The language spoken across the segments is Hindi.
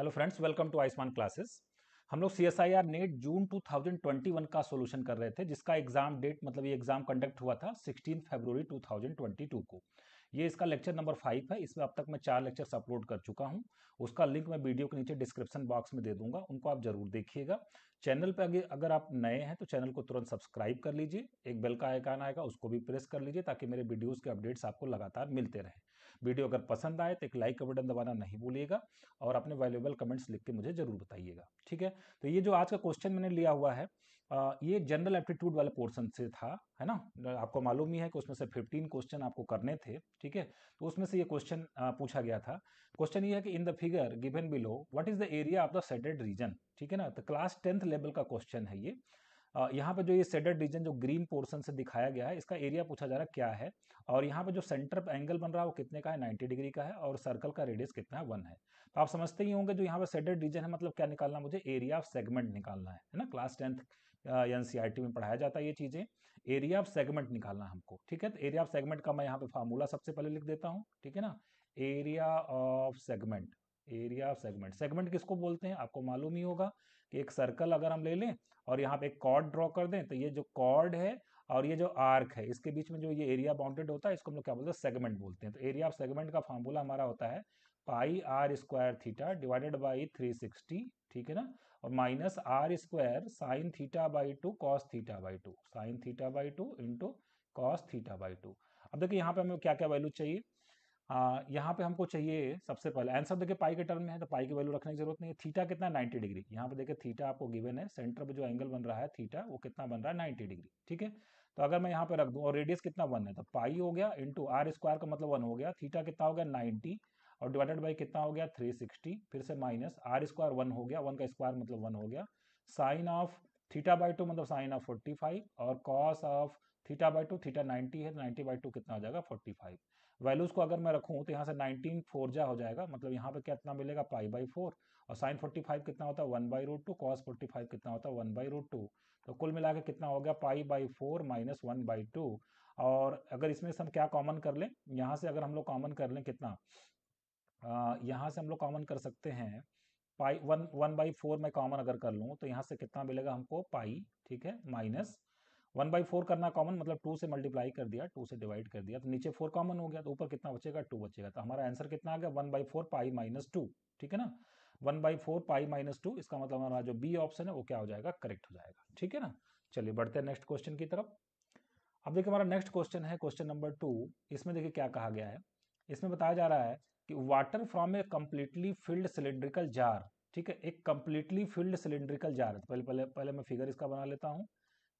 Hello friends, welcome to Iceman classes. हम लोग C S I R NET June two thousand twenty one का सोल्यूशन कर रहे थे जिसका एग्जाम डेट मतलब ये एग्जाम कंडक्ट हुआ था sixteen two thousand twenty two को ये इसका लेक्चर नंबर फाइव है इसमें अब तक मैं चार लेक्चर्स अपलोड कर चुका हूँ उसका लिंक मैं वीडियो के नीचे डिस्क्रिप्शन बॉक्स में दे दूंगा उनको आप जरूर देखिएगा चैनल पर अगर आप नए हैं तो चैनल को तुरंत सब्सक्राइब कर लीजिए एक बेल का आइकान आएगा उसको भी प्रेस कर लीजिए ताकि मेरे वीडियोज़ के अपडेट्स आपको लगातार मिलते रहें वीडियो अगर पसंद आए तो एक लाइक का बटन दबाना नहीं भूलिएगा और अपने वैल्यूबल कमेंट्स लिख के मुझे जरूर बताइएगा ठीक है तो ये जो आज का क्वेश्चन मैंने लिया हुआ है आ, ये जनरल एप्टीट्यूड वाले पोर्सन से था है ना आपको मालूम ही है कि उसमें से 15 क्वेश्चन आपको करने थे ठीक है तो उसमें से ये क्वेश्चन पूछा गया था क्वेश्चन ये है कि in the figure given below what is the area of the shaded region ठीक है ना तो क्लास टेंथ लेवल का क्वेश्चन है ये यहाँ पर जो ये सेडेड रीजन जो ग्रीन पोर्सन से दिखाया गया है इसका एरिया पूछा जा रहा है क्या है और यहाँ पर जो सेंटर एंगल बन रहा है वो कितने का है 90 डिग्री का है और सर्कल का रेडियस कितना है वन है तो आप समझते ही होंगे जो यहाँ पर सेडेड रीजन है मतलब क्या निकालना मुझे एरिया ऑफ सेगमेंट निकालना है ना क्लास टेंथ एन e में पढ़ाया जाता है ये चीज़ें एरिया ऑफ सेगमेंट निकालना हमको ठीक है तो एरिया ऑफ सेगमेंट का मैं यहाँ पे फार्मूला सबसे पहले लिख देता हूँ ठीक है ना area of segment area of segment segment किसको बोलते हैं आपको मालूम ही होगा कि एक सर्कल अगर हम ले लें और यहाँ पे एक कॉर्ड ड्रॉ कर दें तो ये जो कॉर्ड है और ये जो आर्क है इसके बीच में जो ये एरिया बाउंडेड होता है इसको हम लोग क्या बोलते हैं सेगमेंट बोलते हैं तो एरिया ऑफ सेगमेंट का फार्मूला हमारा होता है pi R square theta divided by three sixty ठीक है ना और minus R square sine theta by two cos theta by two sine theta by two into cos theta by two अब देखिए यहाँ पे हमें क्या क्या वैल्यू चाहिए यहाँ पे हमको चाहिए सबसे पहले आंसर देखिए पाई के टर्म में है तो पाई की वैल्यू रखने की जरूरत नहीं है थीटा कितना है 90 डिग्री यहाँ पे देखिए थीटा आपको गिवन है सेंटर पे जो एंगल बन रहा है थीटा वो कितना बन रहा है 90 डिग्री ठीक है तो अगर मैं यहाँ पे रख दूँ और रेडियस कितना वन है तो पाई हो गया इंटू आर स्क्वायर का मतलब वन हो गया थीटा कितना हो गया नाइन्टी और डिवाइडेड बाई कितना हो गया थ्री सिक्सटी फिर से माइनस आर स्क्वायर वन हो गया वन का स्क्वायर मतलब वन हो गया sine of theta by two मतलब साइन ऑफ फोर्टी फाइव और cos of theta by two theta 90 है तो 90 बाई टू कितना हो जाएगा 45 वैल्यूज़ को अगर मैं रखूँ तो यहाँ से 19 फोर जा हो जाएगा मतलब यहाँ पे कितना मिलेगा पाई बाई फोर और साइन 45 कितना होता है one by root two cos forty कितना होता है वन बाई रूट टू तो कुल मिला के कितना हो गया pi by four minus one by two और अगर इसमें से हम क्या कॉमन कर लें यहाँ से अगर हम लोग कॉमन कर लें कितना यहाँ से हम लोग कॉमन कर सकते हैं pi one one by four मैं कॉमन अगर कर लूँ तो यहाँ से कितना मिलेगा हमको पाई ठीक है माइनस वन बाई फोर करना कॉमन मतलब टू से मल्टीप्लाई कर दिया टू से डिवाइड कर दिया तो नीचे फोर कॉमन हो गया तो ऊपर कितना बचेगा टू बचेगा तो हमारा आंसर कितना आ गया one by four pi minus two ठीक है ना one by four pi minus two इसका मतलब हमारा जो बी ऑप्शन है वो क्या हो जाएगा करेक्ट हो जाएगा ठीक है ना चलिए बढ़ते हैं नेक्स्ट क्वेश्चन की तरफ अब देखिए हमारा नेक्स्ट क्वेश्चन है क्वेश्चन नंबर टू इसमें देखिए क्या कहा गया है इसमें बताया जा रहा है कि water from a completely filled cylindrical jar ठीक है एक कम्प्लीटली फिल्ड सिलेंड्रिकल जार पहले पहले पहले मैं फिगर इसका बना लेता हूँ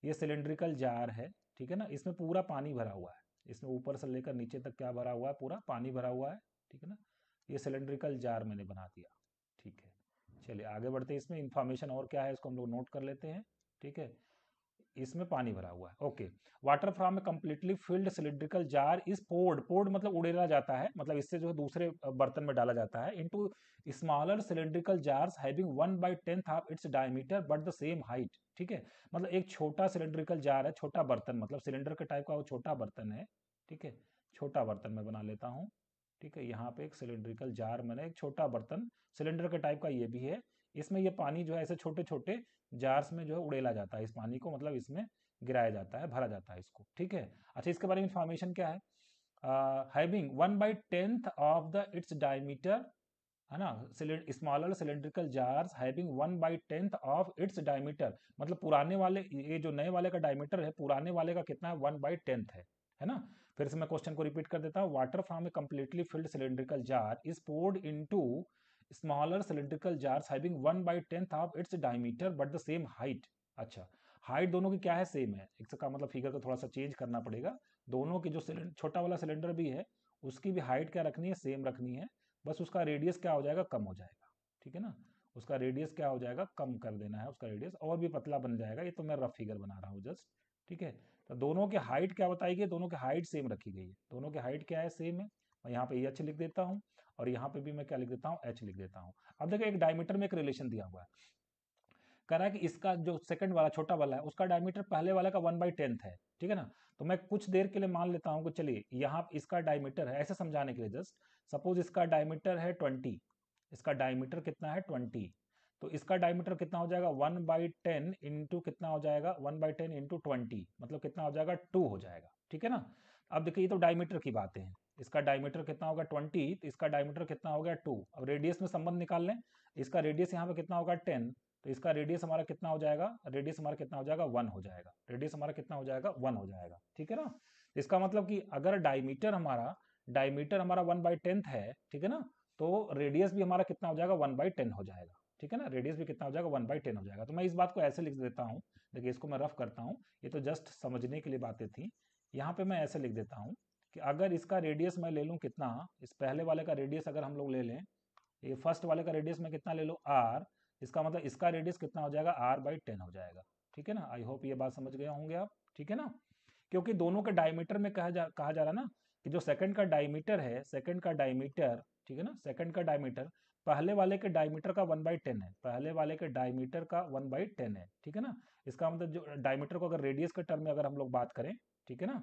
ये सिलेंड्रिकल जार है ठीक है ना इसमें पूरा पानी भरा हुआ है इसमें ऊपर से लेकर नीचे तक क्या भरा हुआ है पूरा पानी भरा हुआ है ठीक है ना ये सिलेंड्रिकल जार मैंने बना दिया ठीक है चलिए आगे बढ़ते हैं इसमें इन्फॉर्मेशन और क्या है इसको हम लोग नोट कर लेते हैं ठीक है इसमें पानी भरा हुआ है okay water from a completely filled cylindrical jar is poured poured मतलब उड़ेला जाता है मतलब इससे जो है दूसरे बर्तन में डाला जाता है into smaller cylindrical jars having one by tenth of its diameter but the same height ठीक है मतलब एक छोटा सिलेंड्रिकल जार है छोटा बर्तन मतलब सिलेंडर के टाइप का वो छोटा बर्तन है ठीक है छोटा बर्तन में बना लेता हूँ ठीक है यहाँ पे एक सिलेंड्रिकल जार मैंने एक छोटा बर्तन सिलेंडर के टाइप का ये भी है इसमें ये पानी जो है ऐसे छोटे छोटे जार्स में जो है उड़ेला जाता है इस पानी को मतलब इसमें गिराया जाता है भरा जाता है इसको ठीक है अच्छा इसके बारे में इंफॉर्मेशन क्या है having one by tenth of the its diameter है ना smaller cylindrical jars having one by tenth of its diameter मतलब पुराने वाले ये जो नए वाले का डायमीटर है पुराने वाले का कितना है वन बाई टेंथ है है ना फिर से मैं क्वेश्चन को रिपीट कर देता हूँ water from a completely filled cylindrical jar is poured into smaller cylindrical jars having 1 by 10th of its diameter but the same height अच्छा हाइट दोनों की क्या है सेम है एक तो का मतलब फिगर को थोड़ा सा चेंज करना पड़ेगा दोनों की जो छोटा वाला सिलेंडर भी है उसकी भी हाइट क्या रखनी है सेम रखनी है बस उसका रेडियस क्या हो जाएगा कम हो जाएगा ठीक है ना उसका रेडियस क्या हो जाएगा कम कर देना है उसका रेडियस और भी पतला बन जाएगा ये तो मैं रफ फिगर बना रहा हूँ जस्ट ठीक है तो दोनों की हाइट क्या बताई गई दोनों की हाइट सेम रखी गई है दोनों की हाइट क्या है सेम है मैं यहाँ पे एच लिख देता हूँ और यहाँ पे भी मैं क्या लिख देता हूँ एच लिख देता हूँ अब देखो एक डायमीटर में एक रिलेशन दिया हुआ है कह रहा है कि इसका जो सेकंड वाला छोटा वाला है उसका डायमीटर पहले वाले का वन बाई टेंथ है ठीक है ना तो मैं कुछ देर के लिए मान लेता हूँ कि चलिए यहाँ इसका डायमीटर है ऐसे समझाने के लिए जस्ट सपोज इसका डायमीटर है ट्वेंटी इसका डायमीटर कितना है ट्वेंटी तो इसका डायमीटर कितना हो जाएगा वन बाई टेन इंटू कितना हो जाएगा one by ten into twenty मतलब कितना हो जाएगा टू हो जाएगा ठीक है ना अब देखिए ये तो डायमीटर की बातें हैं इसका डायमीटर कितना होगा ट्वेंटी तो इसका डायमीटर कितना होगा टू अब रेडियस में संबंध निकाल लें इसका रेडियस यहाँ पर कितना होगा टेन तो इसका रेडियस हमारा कितना हो जाएगा रेडियस हमारा कितना हो जाएगा वन हो जाएगा रेडियस हमारा कितना हो जाएगा वन हो जाएगा ठीक है ना इसका मतलब कि अगर डायमीटर हमारा डायमीटर हमारा वन बाई टेंथ है ठीक है ना तो रेडियस भी हमारा कितना हो जाएगा वन बाई टेन हो जाएगा ठीक है ना रेडियस भी कितना हो जाएगा वन बाई टेन हो जाएगा तो मैं इस बात को ऐसे लिख देता हूँ देखिए इसको मैं रफ करता हूँ ये तो जस्ट समझने के लिए बातें थी यहाँ पे मैं ऐसे लिख देता हूँ कि अगर इसका रेडियस मैं ले लूँ कितना इस पहले वाले का रेडियस अगर हम लोग ले लें ये फर्स्ट वाले का रेडियस मैं कितना ले लूँ आर इसका मतलब इसका रेडियस कितना हो जाएगा आर बाई टेन हो जाएगा ठीक है ना आई होप ये बात समझ गए होंगे आप ठीक है ना क्योंकि दोनों के डायमीटर में कहा जा कहा जा रहा ना कि जो सेकंड का डायमीटर है सेकंड का डायमीटर ठीक है ना सेकंड का डायमीटर पहले वाले के डायमीटर का वन बाई टेन है पहले वाले के डायमीटर का वन बाई टेन है ठीक है ना इसका मतलब जो डायमीटर को अगर रेडियस के टर्म में अगर हम लोग बात करें ठीक है ना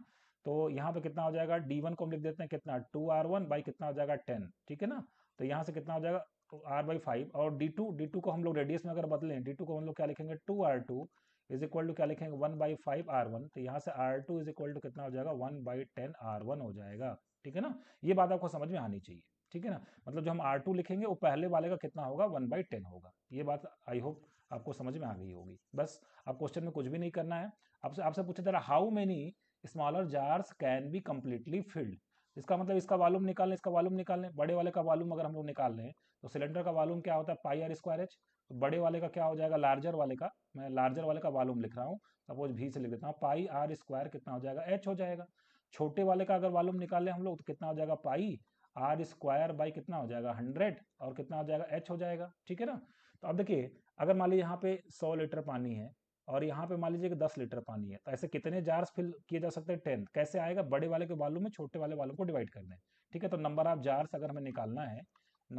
तो यहाँ पे कितना हो जाएगा डी वन को हम लिख देते हैं कितना टू आर वन बाई कितना हो जाएगा टेन ठीक है ना तो यहाँ से कितना हो जाएगा आर बाई फाइव और डी टू डी टू को हम लोग रेडियस में अगर बदलें डी टू को हम लोग क्या लिखेंगे two R two is equal to क्या लिखेंगे one by five R one तो यहाँ से R two is equal to कितना हो जाएगा one by ten R one हो जाएगा ठीक है ना ये बात आपको समझ में आनी चाहिए ठीक है ना मतलब जो हम आर टू लिखेंगे वो पहले वाले का कितना होगा वन बाई टेन होगा ये बात आई होप आपको समझ में आ गई होगी बस अब क्वेश्चन में कुछ भी नहीं करना है आपसे आपसे पूछे जा how many smaller jars can be completely filled इसका मतलब इसका वॉल्यूम निकालने इसका वॉल्यूम निकालने बड़े वाले का वॉल्यूम अगर हम लोग निकाल लें तो सिलेंडर का वॉल्यूम क्या होता है पाई आर स्क्वायर एच तो बड़े वाले का क्या हो जाएगा लार्जर वाले का मैं लार्जर वाले का वॉल्यूम लिख रहा हूँ सपोज भी से लिख देता हूँ पाई आर स्क्वायर कितना हो जाएगा एच हो जाएगा छोटे वाले का अगर वॉल्यूम निकाल लें हम लोग तो कितना हो जाएगा पाई आर स्क्वायर बाई कितना हो जाएगा हंड्रेड और कितना हो जाएगा एच हो जाएगा ठीक है ना तो अब देखिए अगर मान लीजिए यहाँ पे सौ लीटर पानी है और यहाँ पे मान लीजिए कि दस लीटर पानी है तो ऐसे कितने जार्स फिल किए जा सकते हैं टेन कैसे आएगा बड़े वाले के बालों में छोटे वाले बालों को डिवाइड कर दें ठीक है तो नंबर ऑफ जार्स अगर हमें निकालना है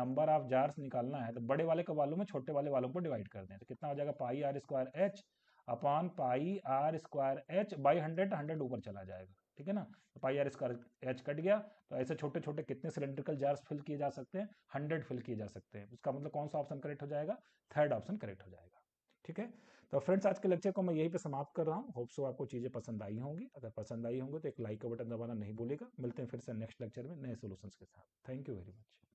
नंबर ऑफ जार्स निकालना है तो बड़े वाले के बालों में छोटे वाले बालों को डिवाइड कर दें तो कितना हो जाएगा pi R square H upon pi R square H by hundred hundred ऊपर चला जाएगा ठीक है ना तो pi R square H cut गया तो ऐसे छोटे छोटे कितने सिलेंड्रिकल जार्स फिल किए जा सकते हैं हंड्रेड फिल किए जा सकते हैं उसका मतलब कौन सा ऑप्शन करेक्ट हो जाएगा थर्ड ऑप्शन करेक्ट हो जाएगा ठीक है तो फ्रेंड्स आज के लेक्चर को मैं यहीं पे समाप्त कर रहा हूँ होप सो आपको चीज़ें पसंद आई होंगी अगर पसंद आई होंगी तो एक लाइक का बटन दबाना नहीं भूलेगा मिलते हैं फिर से नेक्स्ट लेक्चर में नए सोलूशन के साथ थैंक यू वेरी मच